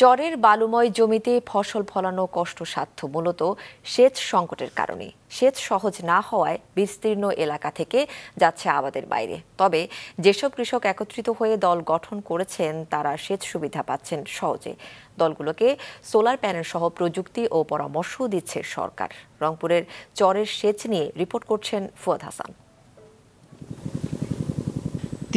চরের বালুময় জমিতে ফসল ফলানো কষ্টসাধ্য মূলত সেচ সংকটের কারণে সেচ সহজ না হওয়ায় বিস্তীর্ণ এলাকা থেকে যাচ্ছে আবাদের বাইরে তবে যেসব কৃষক একত্রিত হয়ে দল গঠন করেছেন তারা সেচ সুবিধা পাচ্ছেন সহজে দলগুলোকে সোলার প্যানেল সহ প্রযুক্তি ও পরামর্শ দিচ্ছে সরকার রংপুরের চরের সেচ নিয়ে রিপোর্ট করছেন ফুয়াদ হাসান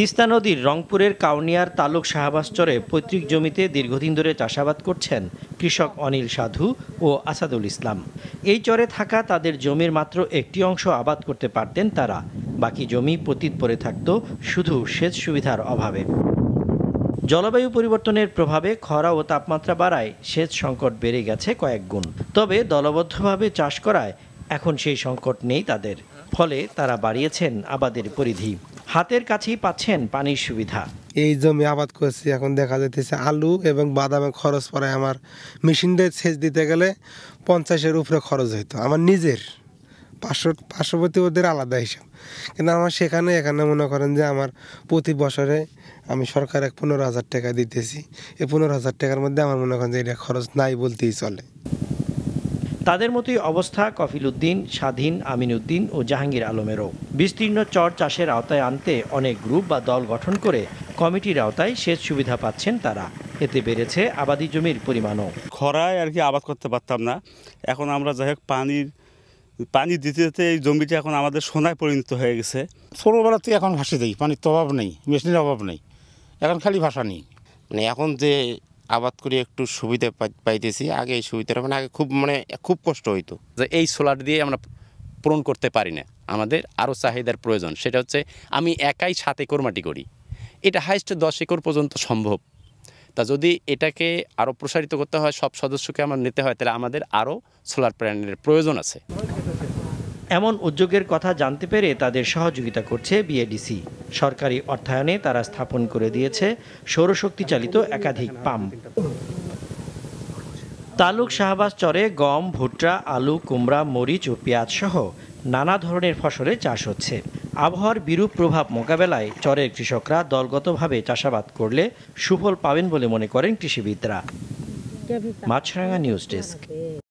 তিস্তা নদীর রংপুরের কাউনিয়ার তালুক শাহবাজচরে পৈতৃক জমিতে দীর্ঘদিন ধরে চাষাবাদ করছেন কৃষক অনিল সাধু ও আসাদুল ইসলাম এই চরে থাকা তাদের জমির মাত্র একটি অংশ আবাদ করতে পারতেন তারা বাকি জমি পতিত পড়ে থাকত শুধু সেচ সুবিধার অভাবে জলবায়ু পরিবর্তনের প্রভাবে খরা ও তাপমাত্রা বাড়ায় সেচ সংকট বেড়ে গেছে কয়েক গুণ তবে দলবদ্ধভাবে চাষ করায় এখন সেই সংকট নেই তাদের ফলে তারা বাড়িয়েছেন আবাদের পরিধি হাতের কাছেই পাচ্ছেন পানির সুবিধা এই জমি আবাদ করছি এখন দেখা যাইতেছে আলু এবং বাদামে খরচ পড়ে আমার মেশিন দিয়ে সেচ দিতে গেলে পঞ্চাশের উপরে খরচ হইতো আমার নিজের পার্শ্ব পার্শ্ববর্তী ওদের আলাদা হিসাব কিন্তু আমার সেখানে এখানে মনে করেন যে আমার প্রতি বছরে আমি সরকার এক পনেরো হাজার টাকা দিতেছি এই পনেরো হাজার টাকার মধ্যে আমার মনে করেন যে এটা খরচ নাই বলতেই চলে তাদের মতোই অবস্থা কফিল উদ্দিন স্বাধীন আমিন উদ্দিন ও জাহাঙ্গীর আলমেরও বিস্তীর্ণ চর চাষের আওতায় আনতে অনেক গ্রুপ বা দল গঠন করে কমিটির আওতায় সেচ সুবিধা পাচ্ছেন তারা এতে বেড়েছে আবাদি জমির পরিমাণও খরায় আর কি আবাদ করতে পারতাম না এখন আমরা যাই হোক পানির পানি দিতে দিতে এই জমিটা এখন আমাদের সোনায় পরিণত হয়ে গেছে ছোটোবেলাতে এখন ভাসে দেই পানির তো অভাব নেই মেশিনের অভাব নেই এখন খালি ভাষা নেই মানে এখন যে আবাদ করি একটু সুবিধা পাইতেছি আগে এই সুবিধাটা মানে আগে খুব মানে খুব কষ্ট হইতো যে এই সোলার দিয়ে আমরা পূরণ করতে পারি না আমাদের আরও চাহিদার প্রয়োজন সেটা হচ্ছে আমি একাই একর কোরমাটি করি এটা হাইস্ট দশ একর পর্যন্ত সম্ভব তা যদি এটাকে আরও প্রসারিত করতে হয় সব সদস্যকে আমার নিতে হয় তাহলে আমাদের আরও সোলার প্যানেলের প্রয়োজন আছে এমন উদ্যোগের কথা জানতে পেরে তাদের সহযোগিতা করছে বিএডিসি সরকারি অর্থায়নে তারা স্থাপন করে দিয়েছে সৌরশক্তি চালিত একাধিক পাম্প তালুক শাহবাজ চরে গম ভুট্টা আলু কুমড়া মরিচ ও পেঁয়াজ সহ নানা ধরনের ফসলে চাষ হচ্ছে আবহাওয়ার বিরূপ প্রভাব মোকাবেলায় চরের কৃষকরা দলগতভাবে চাষাবাদ করলে সুফল পাবেন বলে মনে করেন কৃষিবিদরা মাছরাঙা নিউজ ডেস্ক